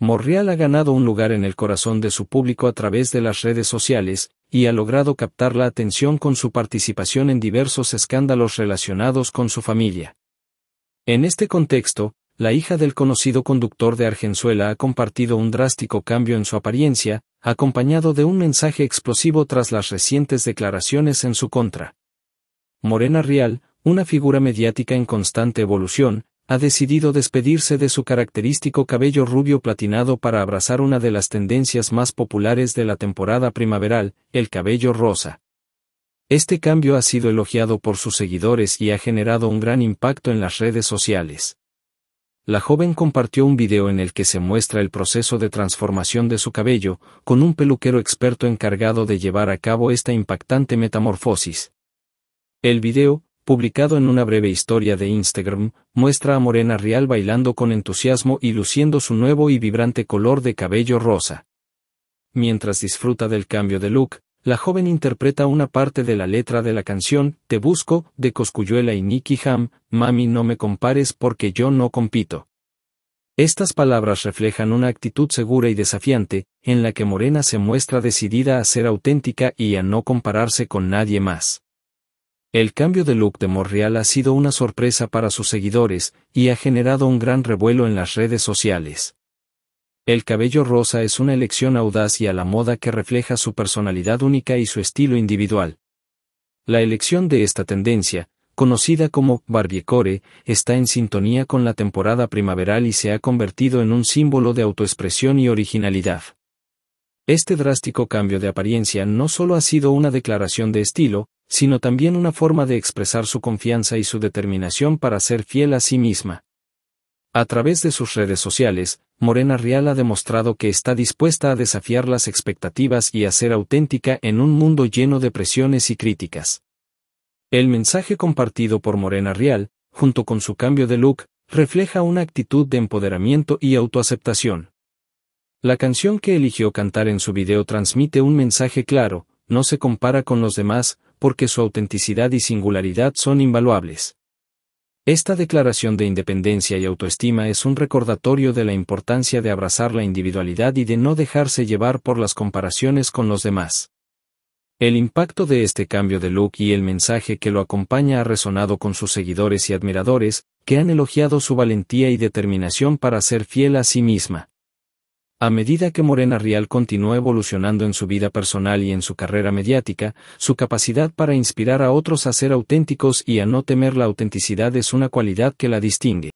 Morrial ha ganado un lugar en el corazón de su público a través de las redes sociales, y ha logrado captar la atención con su participación en diversos escándalos relacionados con su familia. En este contexto, la hija del conocido conductor de Argenzuela ha compartido un drástico cambio en su apariencia, acompañado de un mensaje explosivo tras las recientes declaraciones en su contra. Morena Rial, una figura mediática en constante evolución, ha decidido despedirse de su característico cabello rubio platinado para abrazar una de las tendencias más populares de la temporada primaveral, el cabello rosa. Este cambio ha sido elogiado por sus seguidores y ha generado un gran impacto en las redes sociales. La joven compartió un video en el que se muestra el proceso de transformación de su cabello, con un peluquero experto encargado de llevar a cabo esta impactante metamorfosis. El video, publicado en una breve historia de Instagram, muestra a Morena Real bailando con entusiasmo y luciendo su nuevo y vibrante color de cabello rosa. Mientras disfruta del cambio de look, la joven interpreta una parte de la letra de la canción Te Busco de Coscuyuela y Nicky Ham, Mami no me compares porque yo no compito. Estas palabras reflejan una actitud segura y desafiante, en la que Morena se muestra decidida a ser auténtica y a no compararse con nadie más. El cambio de look de Morreal ha sido una sorpresa para sus seguidores y ha generado un gran revuelo en las redes sociales. El cabello rosa es una elección audaz y a la moda que refleja su personalidad única y su estilo individual. La elección de esta tendencia, conocida como barbiecore, está en sintonía con la temporada primaveral y se ha convertido en un símbolo de autoexpresión y originalidad. Este drástico cambio de apariencia no solo ha sido una declaración de estilo, sino también una forma de expresar su confianza y su determinación para ser fiel a sí misma. A través de sus redes sociales, Morena Real ha demostrado que está dispuesta a desafiar las expectativas y a ser auténtica en un mundo lleno de presiones y críticas. El mensaje compartido por Morena Real, junto con su cambio de look, refleja una actitud de empoderamiento y autoaceptación. La canción que eligió cantar en su video transmite un mensaje claro, no se compara con los demás, porque su autenticidad y singularidad son invaluables. Esta declaración de independencia y autoestima es un recordatorio de la importancia de abrazar la individualidad y de no dejarse llevar por las comparaciones con los demás. El impacto de este cambio de look y el mensaje que lo acompaña ha resonado con sus seguidores y admiradores, que han elogiado su valentía y determinación para ser fiel a sí misma. A medida que Morena Rial continuó evolucionando en su vida personal y en su carrera mediática, su capacidad para inspirar a otros a ser auténticos y a no temer la autenticidad es una cualidad que la distingue.